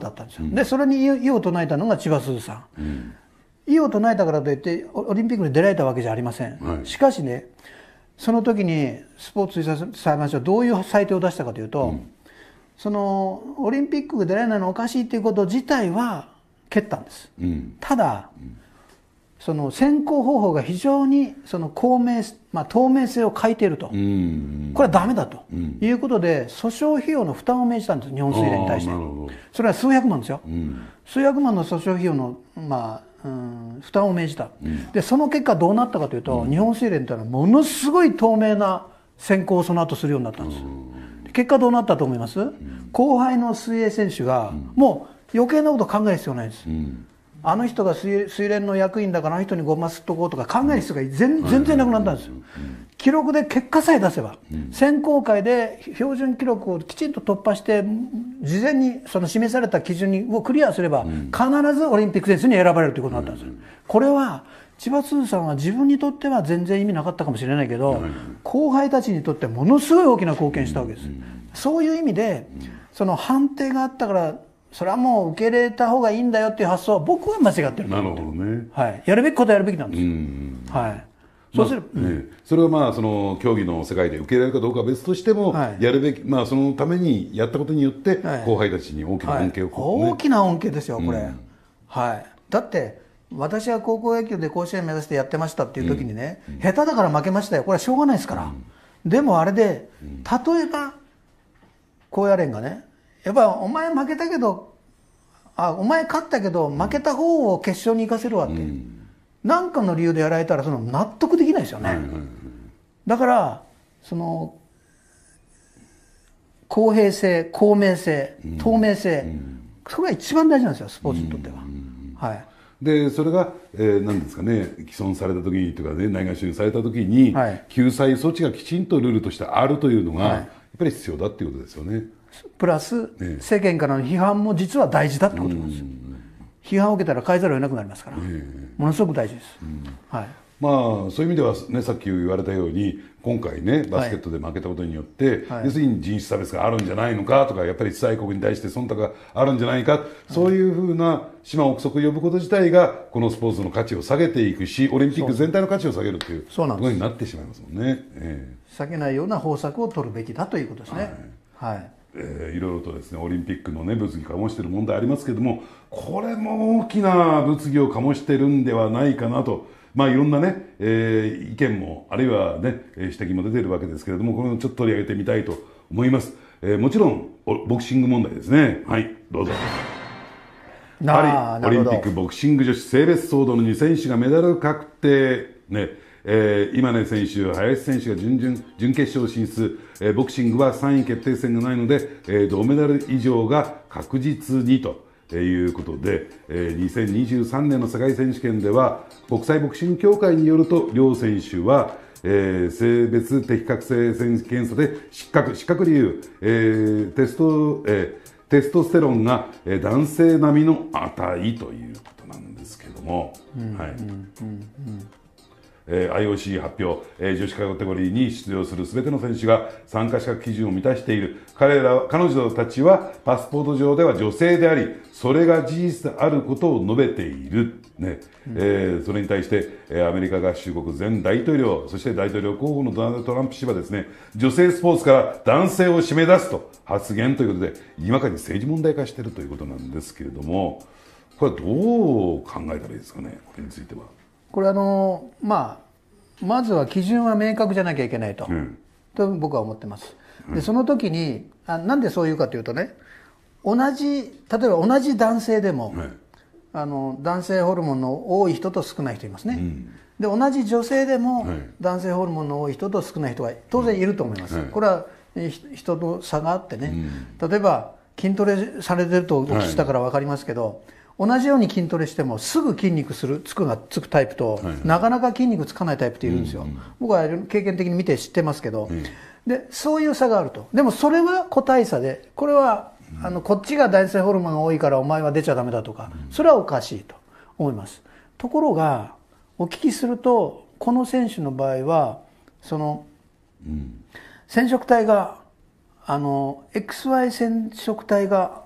だったんですよ、うん、でそれに異を唱えたのが千葉すずさん、うん、異を唱えたからといってオリンピックに出られたわけじゃありません、はい、しかしねその時にスポーツ裁判所はどういう裁定を出したかというと、うん、そのオリンピックが出られないのおかしいということ自体は蹴ったんです、ただ、その選考方法が非常にその公明、まあ、透明性を欠いていると、これはだめだと、いうことで、訴訟費用の負担を命じたんです、日本水連に対して、それは数百万ですよ、数百万の訴訟費用の、まあ、うん、負担を命じた、で、その結果、どうなったかというと、日本水連というのは、ものすごい透明な選考をその後するようになったんです、結果、どうなったと思います、後輩の水泳選手が、もう余計なこと考える必要ないです。あの人が水蓮の役員だからあの人にごますっとこうとか考える必要が全然なくなったんですよ、記録で結果さえ出せば、選考会で標準記録をきちんと突破して事前にその示された基準をクリアすれば、必ずオリンピック選手に選ばれるということになったんですよ、これは千葉通さんは自分にとっては全然意味なかったかもしれないけど、後輩たちにとってものすごい大きな貢献したわけです、そういう意味でその判定があったからそれはもう受け入れた方がいいんだよっていう発想は僕は間違ってるなるほどね、はい、やるべきことはやるべきなんです、うん、はいそうする、まあ、ね、それはまあその競技の世界で受け入れるかどうかは別としても、はい、やるべき、まあ、そのためにやったことによって、はい、後輩たちに大きな恩恵を、はい、大きな恩恵ですよ、これ、うん、はい、だって私は高校野球で甲子園目指してやってましたっていう時にね、うん、下手だから負けましたよ、これはしょうがないですから、うん、でもあれで、例えば高野連がね、やっぱお前負けたけどあお前勝ったけど負けた方を決勝に行かせるわって何、うん、かの理由でやられたらその納得できないですよね、だからその公平性公明性透明性、うん、それが一番大事なんですよスポーツにとっては、はいでそれが、えー、何ですかね既存された時にとかね内外しにされた時に、はい、救済措置がきちんとルールとしてあるというのが、はい、やっぱり必要だっていうことですよね。プラス世間からの批判も実は大事だってことなんです、批判を受けたら変えざるを得なくなりますから、ものすごく大事です、はいまあ、そういう意味では、ね、さっき言われたように今回ねバスケットで負けたことによって、はい、要するに人種差別があるんじゃないのかとかやっぱり大国に対して忖度があるんじゃないか、はい、そういうふうな島憶測を呼ぶこと自体がこのスポーツの価値を下げていくしオリンピック全体の価値を下げるということになってしまいますもんね。えー、下げないような方策を取るべきだということですね。はい、はいえー、いろいろとですねオリンピックのね物議醸してる問題ありますけれどもこれも大きな物議を醸してるんではないかなと。まあいろんなね、えー、意見も、あるいはね、指摘も出てるわけですけれども、これをちょっと取り上げてみたいと思います。えー、もちろん、お、ボクシング問題ですね。はい、どうぞ。パリオリンピックボクシング女子性別騒動の2選手がメダル確定。ね、えー、今根選手、林選手が準々準決勝進出、えー、ボクシングは3位決定戦がないので、えー、銅メダル以上が確実にと。いうことで、えー、2023年の世界選手権では国際ボクシング協会によると両選手は、えー、性別適格性検査で失格失格理由、えー、テスト、えー、テストステロンが男性並みの値ということなんですけども。はい、うんうんうんえー、IOC 発表、えー、女子カテゴリーに出場する全ての選手が参加資格基準を満たしている。彼ら、彼女たちはパスポート上では女性であり、それが事実であることを述べている。ね、うん、えー、それに対して、えー、アメリカ合衆国前大統領、そして大統領候補のドナルド・トランプ氏はですね、女性スポーツから男性を締め出すと発言ということで、今かに政治問題化しているということなんですけれども、これはどう考えたらいいですかね、これについては。これあの、まあ、まずは基準は明確じゃなきゃいけないと、うん、と僕は思ってます。で、その時にあ、なんでそういうかというとね、同じ、例えば同じ男性でも、はい、あの男性ホルモンの多い人と少ない人いますね。で同じ女性でも男性ホルモンの多い人と少ない人が当然いると思います、これは人と差があってね、例えば筋トレされてるとお聞きしたから分かりますけど、同じように筋トレしてもすぐ筋肉するつくがつくタイプと、はいはい、なかなか筋肉つかないタイプっているんですよ、うんうん、僕は経験的に見て知ってますけど、うん、でそういう差があるとでもそれは個体差でこれは、うん、あのこっちが男性ホルモンが多いからお前は出ちゃだめだとか、それはおかしいと思いますところがお聞きするとこの選手の場合はその、染色体があの XY 染色体が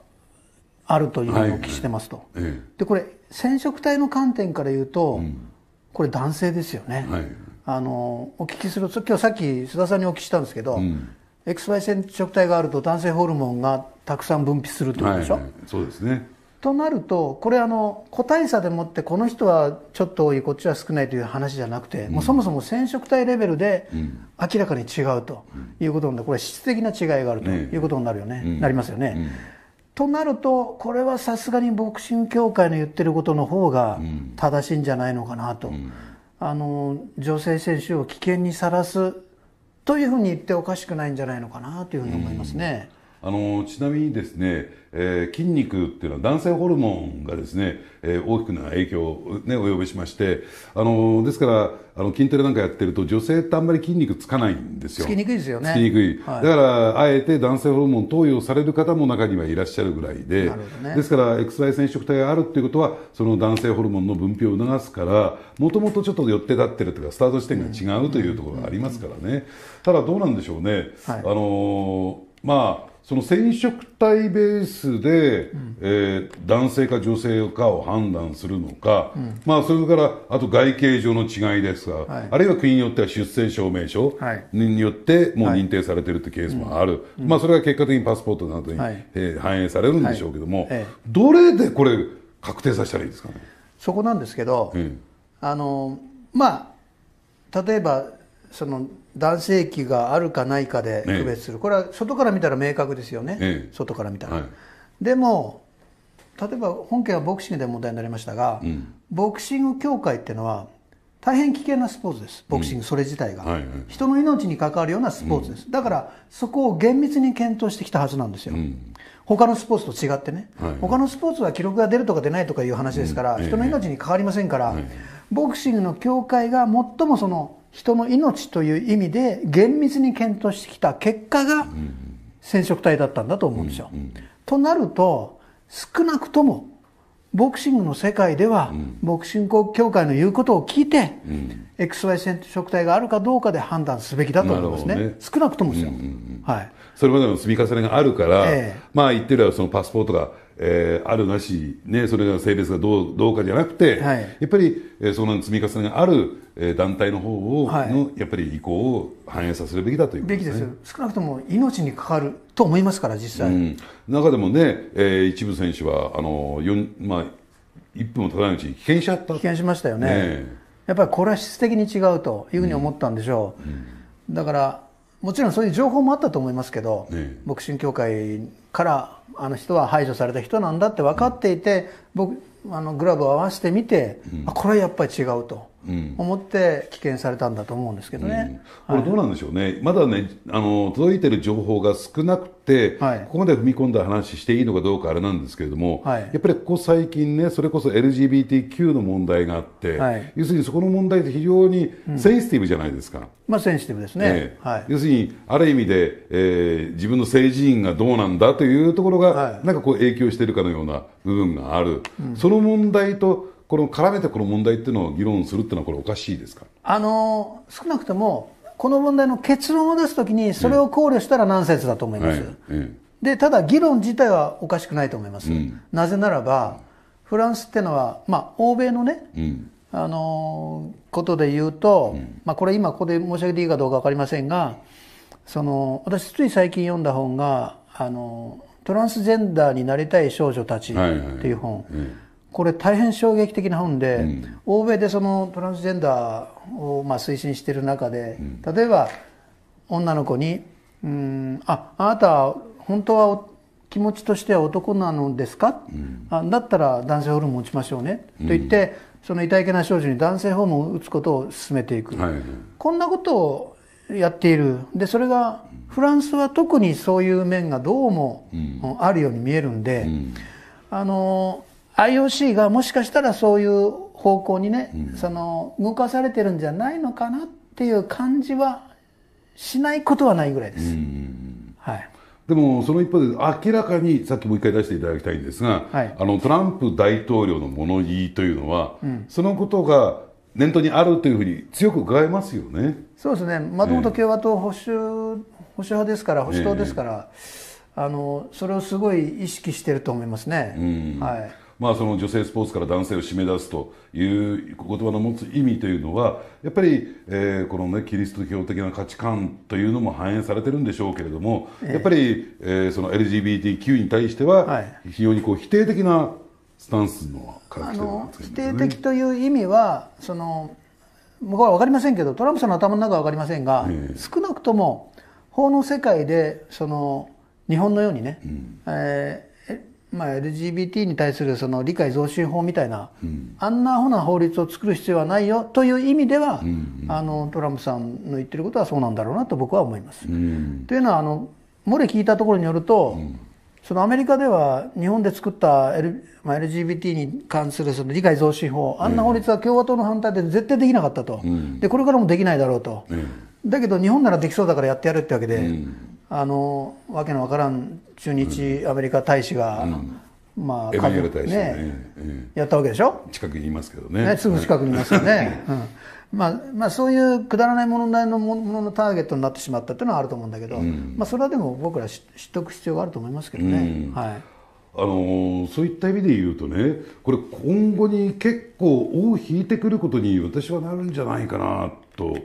あるというふうにお聞きしてますと、はいはい、でこれ染色体の観点から言うと、うん、これ男性ですよね、はい、あのお聞きすると今日さっき須田さんにお聞きしたんですけど、うん、XY 染色体があると男性ホルモンがたくさん分泌するということでしょ、はいはい、そうですねとなるとこれあの個体差でもってこの人はちょっと多いこっちは少ないという話じゃなくて、うん、もうそもそも染色体レベルで明らかに違うということなんでこれ質的な違いがあるということになるよね、うん、なりますよね。となると、これはさすがにボクシング協会の言ってることの方が正しいんじゃないのかなと、うん、あの女性選手を危険にさらすというふうに言っておかしくないんじゃないのかなというふうに思いますね。うんあのちなみにですね、えー、筋肉っていうのは男性ホルモンがですね、えー、大きな影響を、ね、お呼びしましてあのですからあの筋トレなんかやってると女性ってあんまり筋肉つかないんですよつきにくいですよねつきにくい、はい、だからあえて男性ホルモン投与される方も中にはいらっしゃるぐらいで、ね、ですからエクスライ染色体があるっていうことはその男性ホルモンの分泌を促すからもともとちょっと寄って立ってるというかスタート地点が違うというところがありますからね、ただどうなんでしょうね、はい、あのまあその染色体ベースで、うん、えー、男性か女性かを判断するのか、うん、まあ、それからあと外形上の違いですが、はい、あるいは国によっては出生証明書によってもう認定されてるというケースもある、はい、まあ、それが結果的にパスポートなどに、はい、えー、反映されるんでしょうけども、どれでこれ確定させたらいいですかねそこなんですけど、あのまあ、例えばその男性器があるかないかで区別する、これは外から見たら明確ですよね、外から見たら、はい、でも例えば本件はボクシングで問題になりましたが、うん、ボクシング協会っていうのは大変危険なスポーツですボクシングそれ自体が、うんはいはい、人の命に関わるようなスポーツです、うん、だからそこを厳密に検討してきたはずなんですよ、他のスポーツと違ってね、はいはい、他のスポーツは記録が出るとか出ないとかいう話ですから、人の命に変わりませんから、ボクシングの協会が最もその人の命という意味で厳密に検討してきた結果が染色体だったんだと思うんですよ。うんうん、となると少なくともボクシングの世界では、うん、ボクシング協会の言うことを聞いて、うん、XY 染色体があるかどうかで判断すべきだと思いますね、ね少なくともですよ、うんうんうん、はい、それまでの積み重ねがあるから、ええ、まあ言ってるよそのパスポートがえー、あるなし、ね、それが性別がどうどうかじゃなくて、はい、やっぱり、えー、その積み重ねがある、えー、団体の方を、はい、のやっぱり意向を反映させるべきだということです、ね、べきです少なくとも命にかかると思いますから実際、うん、中でもね、えー、一部選手はあのまあ、1分もたないうちに棄権しちゃった棄権しましたよね、ね、やっぱりこれは質的に違うというふうに思ったんでしょう、うんうん、だからもちろんそういう情報もあったと思いますけど、ね、ボクシング協会からあの人は排除された人なんだって分かっていて、僕あのグラブを合わせてみて、うん、あこれはやっぱり違うと思って棄権されたんだと思うんですけどね、うんうん、これ、どうなんでしょうね、はい、まだねあの、届いてる情報が少なくて、はい、ここまで踏み込んだ話していいのかどうかあれなんですけれども、はい、やっぱりここ最近ね、それこそ LGBTQ の問題があって、要するにそこの問題って非常にセンシティブじゃないですか。うん、まあ、センシティブですね、ね要するに、ある意味で、えー、自分の政治員がどうなんだというところが、なんかこう、影響しているかのような部分がある、その問題とこの絡めてこの問題っていうのを議論するっていうのはこれおかしいですかあの少なくともこの問題の結論を出すときにそれを考慮したらナンセンスだと思います、うでただ議論自体はおかしくないと思います、うん、なぜならばフランスっていうのは、まあ、欧米のね、うん、あのことで言うと、まあ、これ今ここで申し上げていいかどうか分かりませんがその私つい最近読んだ本があのトランスジェンダーになりたい少女たちという本、はいはいこれ大変衝撃的な本で、うん、欧米でそのトランスジェンダーをまあ推進している中で、うん、例えば女の子に「うんああなた本当は気持ちとしては男なのですか、うん、あだったら男性ホルモン打ちましょうね」と言って、その痛いけな少女に男性ホルモンを打つことを進めていく、はい、こんなことをやっているでそれがフランスは特にそういう面がどうもあるように見えるんで、あの IOC がもしかしたらそういう方向にね、うん、その動かされてるんじゃないのかなっていう感じはしないことはないぐらいです。はい、でもその一方で明らかにさっきもう一回出していただきたいんですが、はい、あのトランプ大統領の物言いというのは、うん、そのことが念頭にあるというふうに強く伺えますよね。そうですね。もともと共和党保守、えー、保守派ですから保守党ですから、えー、あのそれをすごい意識してると思いますね。はい。まあ、その女性スポーツから男性を締め出すという言葉の持つ意味というのはやっぱり、えー、この、ね、キリスト教的な価値観というのも反映されてるんでしょうけれども、やっぱり、えー、その LGBTQ に対しては非常にこう否定的なスタンスのからね、否定的という意味はその僕は分かりませんけどトランプさんの頭の中は分かりませんが、えー、少なくとも法の世界でその日本のようにね、うん、えーまあ、LGBT に対するその理解増進法みたいな、うん、あんなほな法律を作る必要はないよという意味では、うんうん、あのトランプさんの言ってることはそうなんだろうなと僕は思います。うん、というのはあの漏れ聞いたところによると、うん、そのアメリカでは日本で作った、L まあ、LGBT に関するその理解増進法あんな法律は共和党の反対で絶対できなかったと、でこれからもできないだろうと、だけど日本ならできそうだからやってやるってわけで。あのわけのわからん駐日アメリカ大使が、まあ、エル大使ねやったわけでしょ近くにいますけどねすぐ近くにいますよね、まあまあ、そういうくだらない問題のもののターゲットになってしまったというのはあると思うんだけど、まあ、それはでも僕ら知っておく必要があると思いますけどね、はいあのそういった意味で言うとねこれ今後に結構尾を引いてくることに私はなるんじゃないかなと、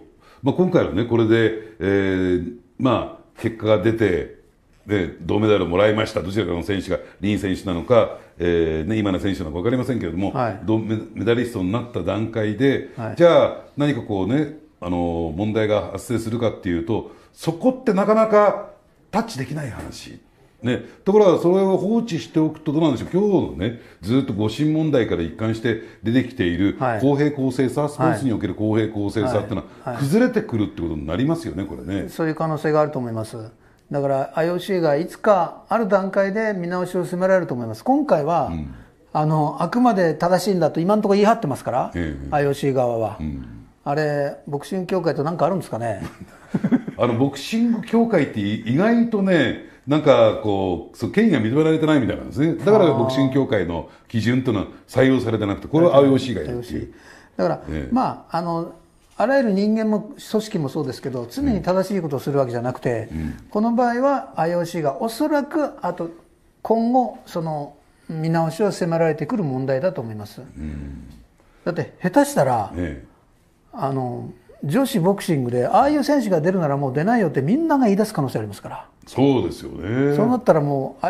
まあ、今回はねこれで、えー、まあ結果が出て、で、銅メダルをもらいました。どちらかの選手が、リン選手なのか、えーね、今の選手なのか分かりませんけれども、はい、銅メダリストになった段階で、はい、じゃあ、何かこうね、あの問題が発生するかっていうと、そこってなかなかタッチできない話。ね、ところがそれを放置しておくとどうなんでしょう今日のねずっと誤審問題から一貫して出てきている公平公正さ、はい、スポーツにおける公平公正さっていうのは崩れてくるってことになりますよねこれねそういう可能性があると思いますだから IOC がいつかある段階で見直しを進められると思います今回は、うん、あのあくまで正しいんだと今のところ言い張ってますから、え IOC 側は、うん、あれボクシング協会と何かあるんですかね あのボクシング協会って意外とねなんかこう、そう権威が認められてないみたいなんですね。だからボクシング協会の基準というのは採用されてなくて、これは IOC がやるっだから、ええ、まあ、あの、あらゆる人間も組織もそうですけど、常に正しいことをするわけじゃなくて、うん、この場合は IOC がおそらく、あと、今後、その、見直しは迫られてくる問題だと思います。うん、だって、下手したら、え、あの、女子ボクシングでああいう選手が出るならもう出ないよってみんなが言い出す可能性ありますからそうですよねそうなったらもう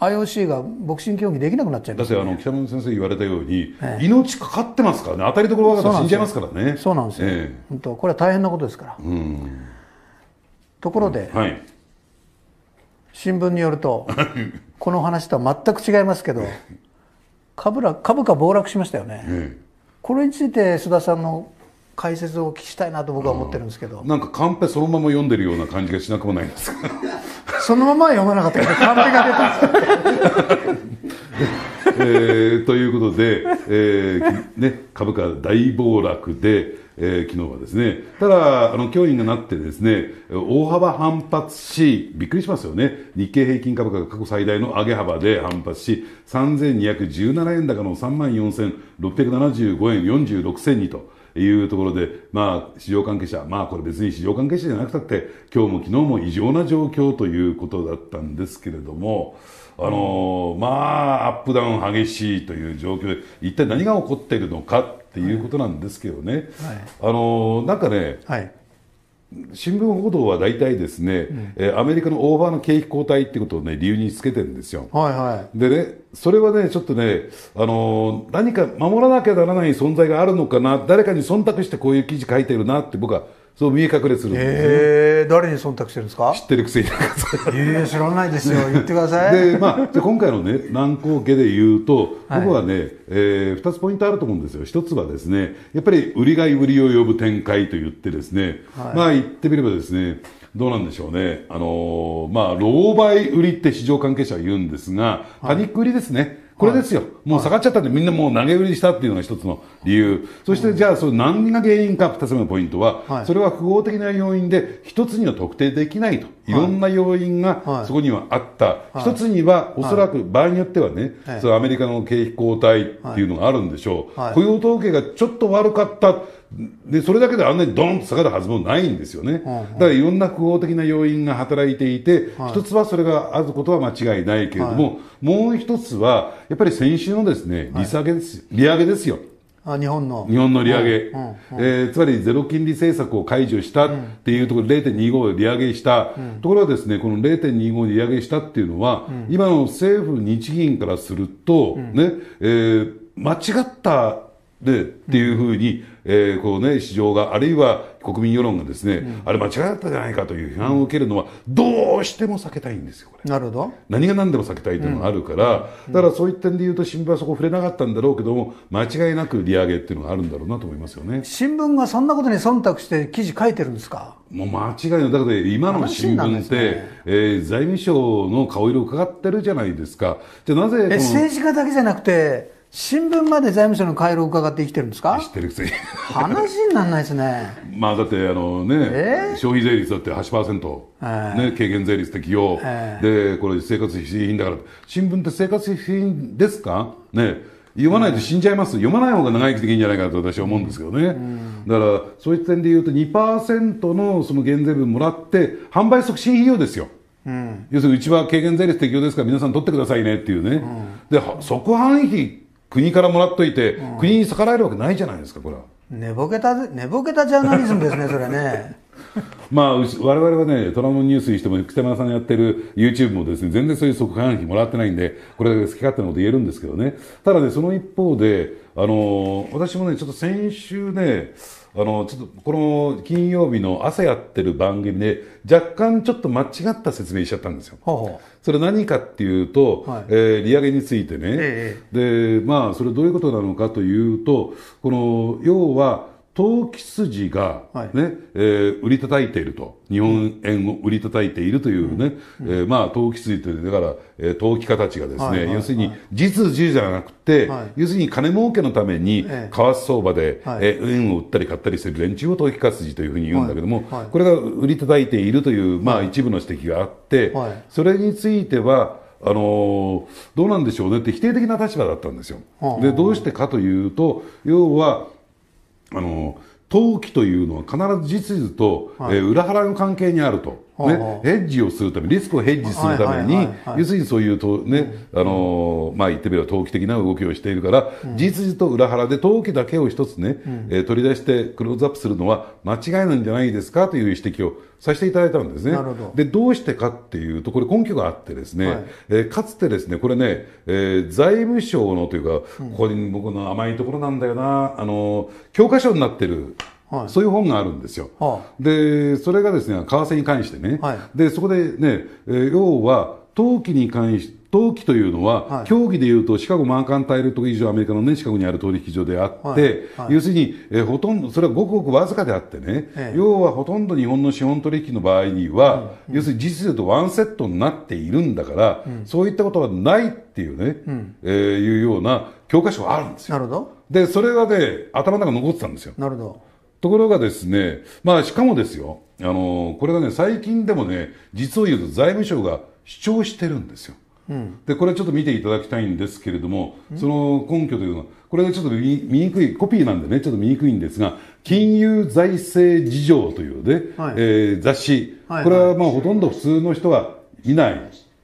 IOC がボクシング競技できなくなっちゃいます、ね、だってあの北村先生言われたように、え命かかってますからね当たりどころが死んじゃいますからねそうなんですよ、え、本当これは大変なことですから、ところで、うんはい、新聞によると この話とは全く違いますけど株ら株価暴落しましたよね、これについて須田さんの解説をお聞きしたいなと僕は思ってるんですけど、なんかカンペそのまま読んでるような感じがしなくもないんですが そのまま読まなかったけどカンペが出たんです えー、ということで、えーね、株価大暴落で、えー、昨日はですねただあの脅威になってですね大幅反発しびっくりしますよね日経平均株価が過去最大の上げ幅で反発し3217円高の3万4675円46銭にと。いうところで、まあ、市場関係者、まあ、これ別に市場関係者じゃなくたって、今日も昨日も異常な状況ということだったんですけれども、あのー、まあ、アップダウン激しいという状況で、一体何が起こっているのかっていうことなんですけどね、はいはい、あのー、なんかね、はい新聞報道は大体ですね、うん、アメリカのオーバーの景気後退ってことをね、理由につけてるんですよ。はいはい。でね、それはね、ちょっとね、あのー、何か守らなきゃならない存在があるのかな、誰かに忖度してこういう記事書いてるなって僕はそう見え隠れするんです、ね、え誰に忖度してるんですか知ってるくせにえー、知らないですよ言ってくださいで,、まあ、で今回のね 難航家で言うと僕はね、はい、えー、2つポイントあると思うんですよ1つはですねやっぱり売り買い売りを呼ぶ展開と言ってですね、はい、まあ言ってみればですねどうなんでしょうね。あのー、まあ、老媒売りって市場関係者は言うんですが、パニック売りですね。これですよ、はい、もう下がっちゃったんで、みんなもう投げ売りしたっていうのが一つの理由、そしてじゃあ、それ何が原因か、二つ目のポイントは、はい、それは複合的な要因で、一つには特定できないと、いろんな要因がそこにはあった、一つにはおそらく場合によってはね、そのアメリカの景気後退っていうのがあるんでしょう、雇用統計がちょっと悪かった。で、それだけであんなにドンと下がるはずもないんですよね。うんうん、だからいろんな複合的な要因が働いていて、はい、一つはそれがあることは間違いないけれども、はい、もう一つは、やっぱり先週のですね、利下げです、はい、利上げですよ。あ日本の日本の利上げ、うんうん、えー、つまりゼロ金利政策を解除したっていうところ、う0.25利上げした、うん、ところはですねこの0.25利上げしたっていうのは、うん、今の政府、日銀からすると、ねえー、間違ったでっていうふうに、んえー、こうね、市場が、あるいは国民世論がですね、うん、あれ間違ったじゃないかという批判を受けるのは、どうしても避けたいんですよ、これ。なるほど。何が何でも避けたいというのがあるから、うん、だからそういった点で言うと、新聞はそこ触れなかったんだろうけども、間違いなく利上げっていうのがあるんだろうなと思いますよね。新聞がそんなことに忖度して記事書いてるんですかもう間違いない。だから今の新聞って、ね、えー、財務省の顔色を伺ってるじゃないですか。じゃなぜ。政治家だけじゃなくて、新聞まで財務省の回路を伺って生きてるんですか知ってるくせに話にならないですね まあだってあのね、えー、消費税率だって8%、えー、ね、軽減税率適用、えー、でこれ生活費品だから新聞って生活費品ですかね読まないと死んじゃいます、うん、読まない方が長生きできるんじゃないかと私は思うんですけどね、うん、だからそういう点で言うと2%のその減税分もらって販売促進費用ですよ、うん、要するにうちは軽減税率適用ですから皆さん取ってくださいねっていうね、で即販費国からもらっといて、うん、国に逆らえるわけないじゃないですかこれは寝ぼけた寝ぼけたジャーナリズムですねそれね まあ、我々はね、トラムニュースにしても、北村さんやってる YouTube もですね、全然そういう即販費もらってないんで、これだけ好き勝手なこと言えるんですけどね。ただね、その一方で、あのー、私もね、ちょっと先週ね、あの、ちょっとこの金曜日の朝やってる番組で若干ちょっと間違った説明しちゃったんですよ。はあ、それ何かっていうと、はい、えー、利上げについてね、ええ、で、まあ、それどういうことなのかというと、この、要は、投機筋がね、はい、えー、売り叩いていると、日本円を売り叩いているというね、えまあ、投機筋という、だから、えー、投機家たちがですね、はいはい、要するに、実需じゃなくて、はい、要するに金儲けのために、為替相場で、はい、えー、円を売ったり買ったりする連中を投機家筋というふうに言うんだけども、これが売り叩いているという、まあ、一部の指摘があって、それについては、あのー、どうなんでしょうねって否定的な立場だったんですよ。で、どうしてかというと、要は、あの投機というのは必ず実利と、はい、えー、裏腹の関係にあるとね、ヘッジをするためリスクをヘッジするために要するにそういうと、ねあのまあ、言ってみれば投機的な動きをしているから、実時と裏腹で投機だけを一つ、ねえ取り出してクローズアップするのは間違いなんじゃないですかという指摘をさせていただいたんですね。なるほどでどうしてかっていうとこれ根拠があってですね、はい、えー、かつてですねこれね、えー、財務省のというか、ここに僕の甘いところなんだよなあの教科書になってるはい、そういう本があるんですよ。はあ、で、それがですね、為替に関してね。はい、で、そこでね、えー、要は、投機に関して、投機というのは、競技でいうと、シカゴマーカンタイルと以上、アメリカのね、シカゴにある取引所であって、要するに、えほとんど、それはごくごくわずかであってね、要はほとんど日本の資本取引の場合には、要するに事実質とワンセットになっているんだから、そういったことはないっていうね、えいうような教科書があるんですよ。なるほど。で、それがね、頭の中残ってたんですよ。なるほど。ところがですね、まあ、しかもですよ、あのこれがね、最近でもね、実を言うと財務省が主張してるんですよ。うん、でこれちょっと見ていただきたいんですけれども、その根拠というのは、これちょっと見にくい、コピーなんでね、ちょっと見にくいんですが、金融財政事情というね、はい、えー、雑誌、はいはい、これはまあほとんど普通の人はいない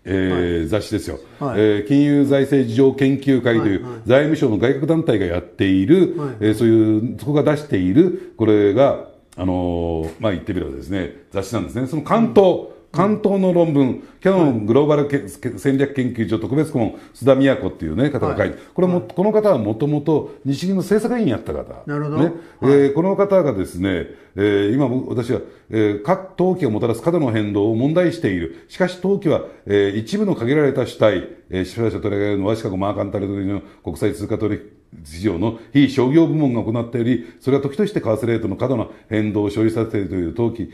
えー、雑誌ですよ、はい、えー、金融財政事情研究会という財務省の外郭団体がやっている、はい、えー、そういうそこが出しているこれがあのー、まあ言ってみればですね雑誌なんですねその関東、うん関東の論文、キャノングローバル戦略研究所特別顧問、須田都っていう、ね、方が書いて、これも、この方はもともと日銀の政策委員やった方。なるほど。ねえー、この方がですね、えー、今私は、えー、各陶器がもたらす過度の変動を問題している。しかし陶器は、えー、一部の限られた主体、えー、支配者と取り上げるのはシカゴマーカンタルの国際通貨取引事情の非商業部門が行ったより、それは時として為替レートの過度な変動を生じさせているという投機、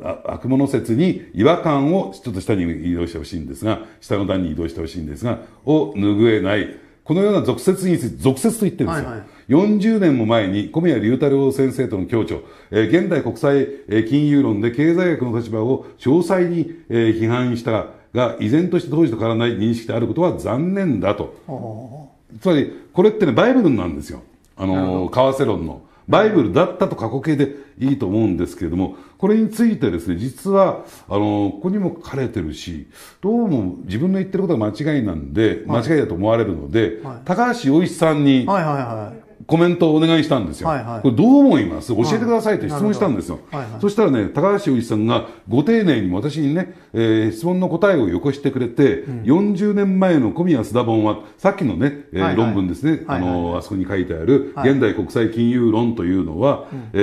悪者説に違和感をちょっと下に移動してほしいんですが、下の段に移動してほしいんですが、を拭えない。このような俗説について、俗説と言ってるんですよ。はいはい40年も前に小宮隆太郎先生との協調、えー、現代国際、えー、金融論で経済学の立場を詳細に、えー、批判したが、依然として当時と変わらない認識であることは残念だと。つまり、これってね、バイブルなんですよ。あの、為替論の。バイブルだったと過去形でいいと思うんですけれども、これについてですね、実は、あの、ここにも書かれてるし、どうも自分の言ってることが間違いなんで、はい、間違いだと思われるので、はい、高橋洋一さんに、はいはいはい、コメントをお願いしたんですよ。はいはい、これどう思います教えてくださいと質問したんですよ。はいはい、そしたらね、高橋雄一さんがご丁寧に私にね、えー、質問の答えをよこしてくれて、うん、40年前の小宮須田本は、さっきのね、えー、はいはい、論文ですね、あの、あそこに書いてある、現代国際金融論というのは、はい、え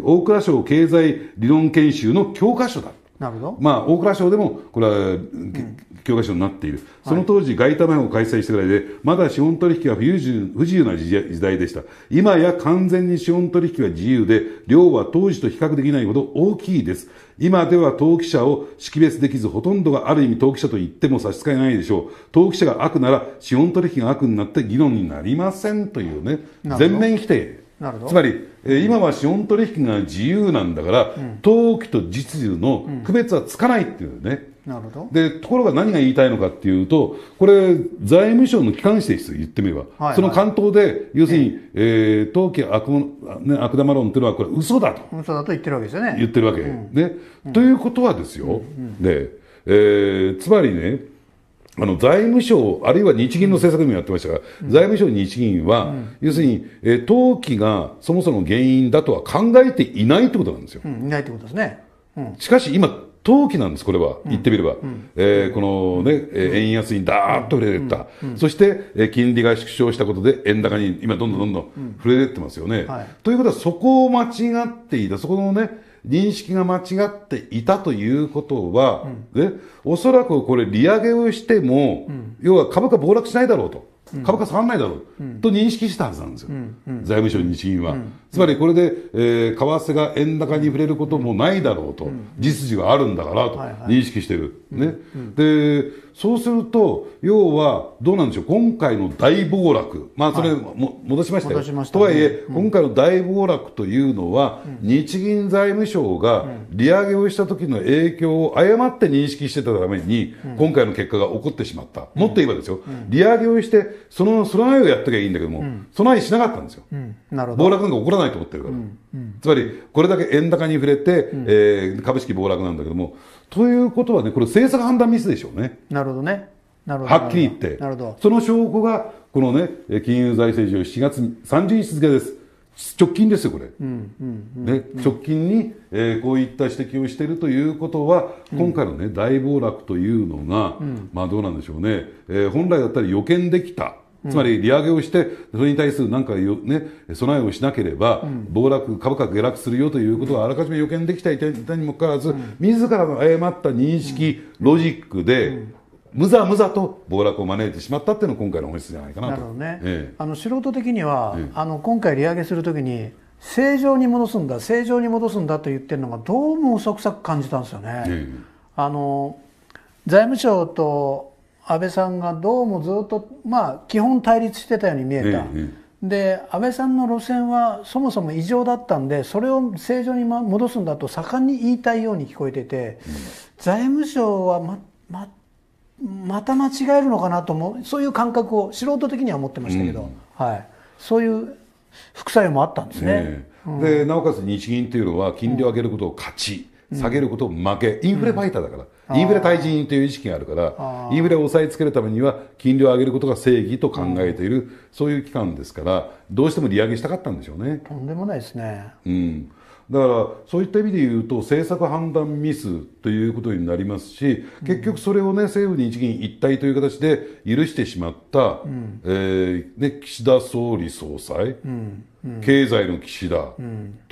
ー、大蔵省経済理論研修の教科書だ。なるほどまあ、大蔵省でもこれは、うん、教科書になっている、その当時、外為を開催してぐらいで、まだ資本取引は不自由な時代でした、今や完全に資本取引は自由で、量は当時と比較できないほど大きいです、今では登記者を識別できず、ほとんどがある意味登記者と言っても差し支えないでしょう、登記者が悪なら、資本取引が悪になって議論になりませんというね、全面否定。つまり、え今は資本取引が自由なんだから、うん、投機と実需の区別はつかないっていうね、うん、なるほどでところが何が言いたいのかっていうとこれ財務省の機関紙です言ってみれば、はいはい、その関東で要するに、えー、えー、投機悪,、ね、悪玉論っていうのはこれ嘘だと嘘だと言ってるわけですよね言ってるわけ、うん、ね、ということはですよ、でえー、つまりねあの財務省、あるいは日銀の政策にもやってましたが、うん、財務省、日銀は、うん、要するに、えー、投機がそもそも原因だとは考えていないってことなんですよ。うん、いないってことですね。しかし今、投機なんです、これは、言ってみれば、えこのね、円安にだーっと触れてた、そして、え金利が縮小したことで、円高に今、どんどんどんどん触れてってますよね。ということは、そこを間違っていた、そこのね、認識が間違っていたということは、ね、おそらくこれ、利上げをしても、要は株価暴落しないだろうと、株価下がらないだろうと認識したはずなんですよ、財務省、日銀は。つまりこれで、えー、為替が円高に触れることもないだろうと、実需があるんだからと認識してる、ねでそうすると要はどうなんでしょう今回の大暴落まあそれも、戻しましたよとはいえ、今回の大暴落というのは、日銀財務省が利上げをした時の影響を誤って認識してたために、今回の結果が起こってしまった、もっと言えばですよ、利上げをしてその備えをやっときゃいいんだけども、備えしなかったんですよ、暴落なんか起こらないないと思ってるから、うんうん、つまりこれだけ円高に触れて、うん、えー、株式暴落なんだけどもということはねこれ政策判断ミスでしょうねなるほどねなるほどはっきり言ってなるほどその証拠がこのね金融財政上7月30日付です直近ですよこれ、直近に、えー、こういった指摘をしているということは、今回の、ね、大暴落というのが、まあ、どうなんでしょうね、えー、本来だったら予見できたつまり利上げをして、それに対するなんかね、備えをしなければ、暴落、株価下落するよということはあらかじめ予見できたにもかかわらず、自らの誤った認識、ロジックで、むざむざと暴落を招いてしまったっていうのが今回の本質じゃないかなと。なるほどね。ええ、あの素人的には、え、あの今回利上げするときに、正常に戻すんだ、正常に戻すんだと言ってるのが、どうもそくさく感じたんですよね。あの財務省と安倍さんがどうもずっと、まあ、基本対立してたように見えた、ええ、で安倍さんの路線はそもそも異常だったんでそれを正常に戻すんだと盛んに言いたいように聞こえてて、うん、財務省はまままた間違えるのかなと思うそういう感覚を素人的には思ってましたけど、うん、はい、そういう副作用もあったんですね。えうん、でなおかつ日銀というのは金利を上げることを勝ち、下げることを負け、インフレファイターだから、インフレ退陣という意識があるから、インフレを抑えつけるためには、金利を上げることが正義と考えている、うん、そういう機関ですから、どうしても利上げしたかったんでしょうね。とんでもないですね。うん。だから、そういった意味で言うと、政策判断ミスということになりますし、結局それをね、政府日銀一体という形で許してしまった、うん、えー、ね、岸田総理総裁、うんうん、経済の岸田、ど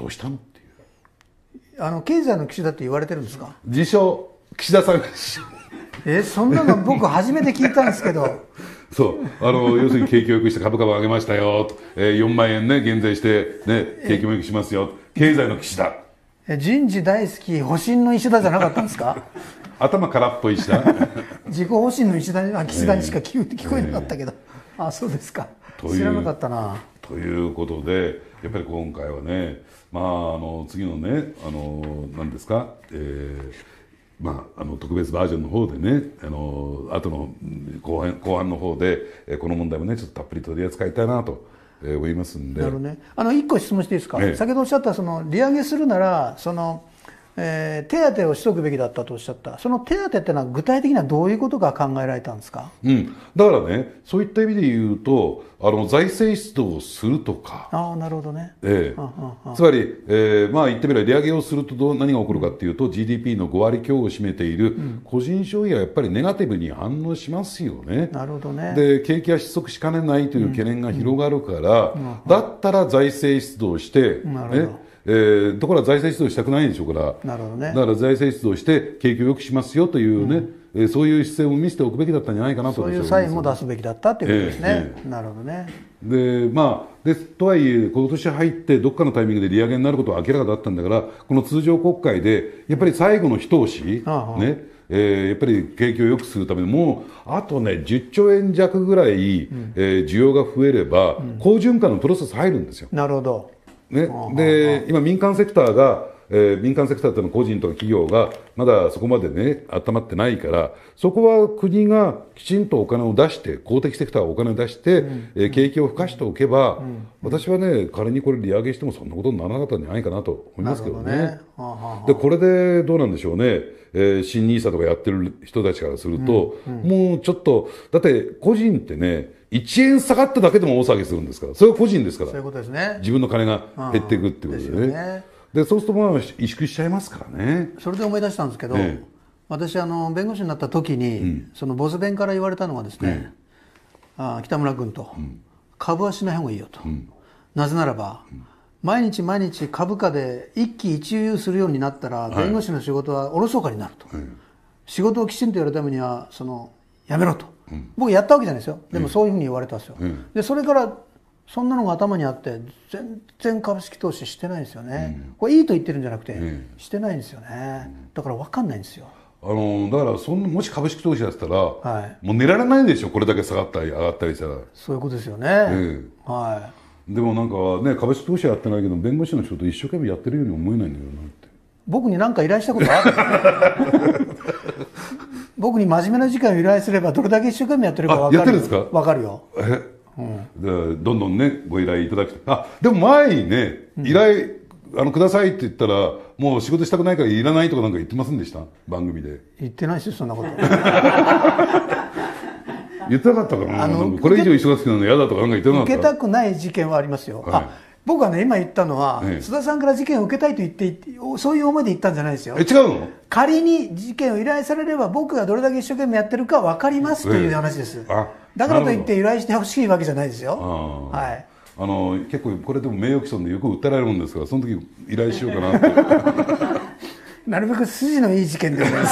うしたのっていう。あの、経済の岸田って言われてるんですか自称。岸田さんがえそんなの僕初めて聞いたんですけど そうあの要するに景気をよくして株価を上げましたよと、えー、4万円ね減税して、ね、景気もよくしますよ経済の岸田人事大好き保身の石田じゃなかったんですか 頭空っぽ石田 自己保身の石田岸田にしか聞,、聞こえなかったけど、えー、あそうですか知らなかったなということでやっぱり今回はねまああの次のねあの何ですかえーまあ、あの特別バージョンの方でねあの後の後半後半の方でえこの問題もねちょっとたっぷり取り扱いたいなとえ思いますんでなる、ね、あの1個質問していいですか、ええ、先ほどおっしゃったその利上げするならそのえー、手当をしとくべきだったとおっしゃったその手当ってのは具体的にはどういうことが考えられたんですか、うん、だからねそういった意味で言うとあの財政出動をするとかあなるほどね、えー、つまり、えー、まあ言ってみれば利上げをするとど何が起こるかっていうと GDP の5割強を占めている個人消費はやっぱりネガティブに反応しますよね、うん、なるほどねで景気は失速しかねないという懸念が広がるから、だったら財政出動して、なるほどえー、ところが財政出動したくないでしょうからなるほど、ね、だから財政出動して景気を良くしますよというね、うんえー、そういう姿勢を見せておくべきだったんじゃないかなとそういうサインも出すべきだったということですね、えー、なるほどねでまあでとはいえ今年入ってどっかのタイミングで利上げになることは明らかだったんだからこの通常国会でやっぱり最後の一押し、うん、ねえー、やっぱり景気を良くするためにもうあとね10兆円弱ぐらい、うん、えー、需要が増えれば、好循環のプロセス入るんですよ。なるほどね、で今、民間セクターが、えー、民間セクターというのは個人とか企業がまだそこまでね、温まってないから、そこは国がきちんとお金を出して、公的セクターがお金を出して、うん、えー、景気をふかしておけば、うん、私はね、仮にこれ利上げしてもそんなことにならなかったんじゃないかなと思いますけどね。どねははで、これでどうなんでしょうね。えー、新ニーサとかやってる人たちからすると、うん、もうちょっと、だって個人ってね、1円下がっただけでも大騒ぎするんですから、それは個人ですから。そういうことですね。自分の金が減っていくっていうことでね。うん、でねでそうすると、まあ、萎縮しちゃいますからね。それで思い出したんですけど、ええ、私あの、弁護士になった時に、うん、そのボス弁から言われたのはですね、え、あ北村君と、うん、株はしない方がいいよと。なぜならば、毎日毎日株価で一喜一憂するようになったら、弁護士の仕事はおろそかになると、はい、仕事をきちんとやるためにはそのやめろと僕やったわけじゃないですよでもそういうふうに言われたんですよ、でそれからそんなのが頭にあって全然株式投資してないんですよね、うん、これいいと言ってるんじゃなくて、してないんですよね、うん、だから分かんないんですよあのだからそんもし株式投資だったら、はい、もう寝られないでしょこれだけ下がったり上がったりしたらそういうことですよね、えはいでもなんかね株式投資やってないけど弁護士の仕事一生懸命やってるように思えないんだよなって僕に何か依頼したことある 僕に真面目な時間を由来すればどれだけ一生懸命やってるか分かるんよ分かるよえ、うん、どんどんねご依頼いただきあでも前にね依頼、うん、あのくださいって言ったらもう仕事したくないからいらないとかなんか言ってませんでした番組で言ってないですそんなこと 言ってなかったかなこれ以上忙しくなるの嫌だとかなんか言ってなかった受けたくない事件はありますよ、はい、あ僕はね、今言ったのは、ええ、須田さんから事件を受けたいと言って、そういう思いで言ったんじゃないですよ。え違うの仮に事件を依頼されれば、僕がどれだけ一生懸命やってるか分かりますという話です。え、だからといって依頼してほしいわけじゃないですよ。はい。あの結構これでも名誉毀損でよく訴えられるんですがその時依頼しようかな なるべく筋のいい事件でございま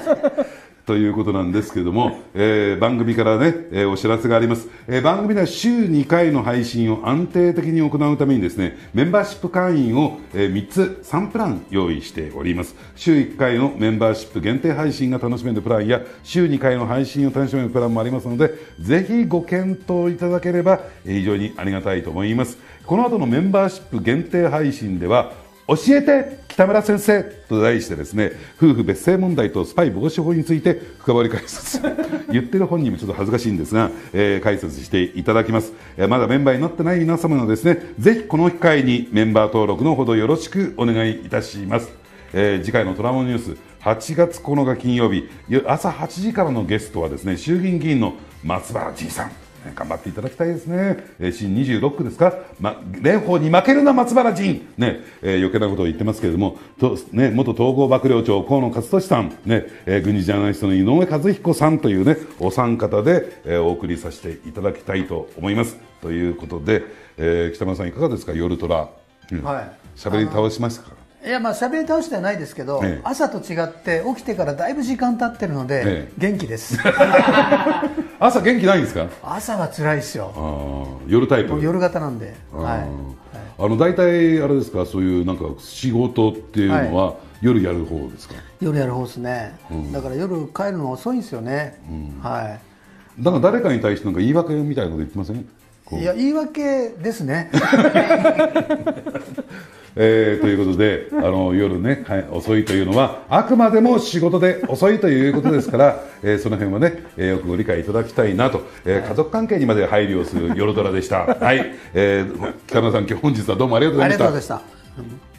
す ということなんですけれども、えー、番組からね、えー、お知らせがあります、えー、番組では週2回の配信を安定的に行うためにですねメンバーシップ会員を、え3つ3プラン用意しております週1回のメンバーシップ限定配信が楽しめるプランや週2回の配信を楽しめるプランもありますのでぜひご検討いただければ、え非常にありがたいと思いますこの後のメンバーシップ限定配信では教えて北村先生と題してですね夫婦別姓問題とスパイ防止法について深掘り解説 言ってる本人もちょっと恥ずかしいんですが、えー、解説していただきます、えー、まだメンバーになってない皆様のですねぜひこの機会にメンバー登録のほどよろしくお願いいたします、えー、次回のトラモニュース8月9日金曜日朝8時からのゲストはですね衆議院議員の松原じいさん頑張っていただきたいですね。えー、新26区ですか、ま、蓮舫に負けるな、松原陣。ね、えー、余計なことを言ってますけれども、と、ね、元統合幕僚長、河野克利さん、ね、えー、軍事ジャーナリストの井上和彦さんというね、お三方で、えー、お送りさせていただきたいと思います。ということで、えー、北村さんいかがですか、夜虎、うん、はい。喋り倒しましたかいやまあ喋り倒しではないですけど、ええ、朝と違って起きてからだいぶ時間経ってるので、ええ、元気です 朝元気ないんですか朝は辛いですよ夜タイプ夜型なんではいあの大体あれですかそういうなんか仕事っていうのは、夜やる方ですか夜やる方ですね、うん、だから夜帰るの遅いんですよね、うん、はいだから誰かに対してなんか言い訳みたいなこと言ってませんいや言い訳ですね、えー、ということであの夜ね、はい、遅いというのはあくまでも仕事で遅いということですから、えー、その辺はね、えー、よくご理解いただきたいなと、えー、家族関係にまで配慮する夜ドラでしたはい、えー、北村さん今日本日はどうもありがとうございました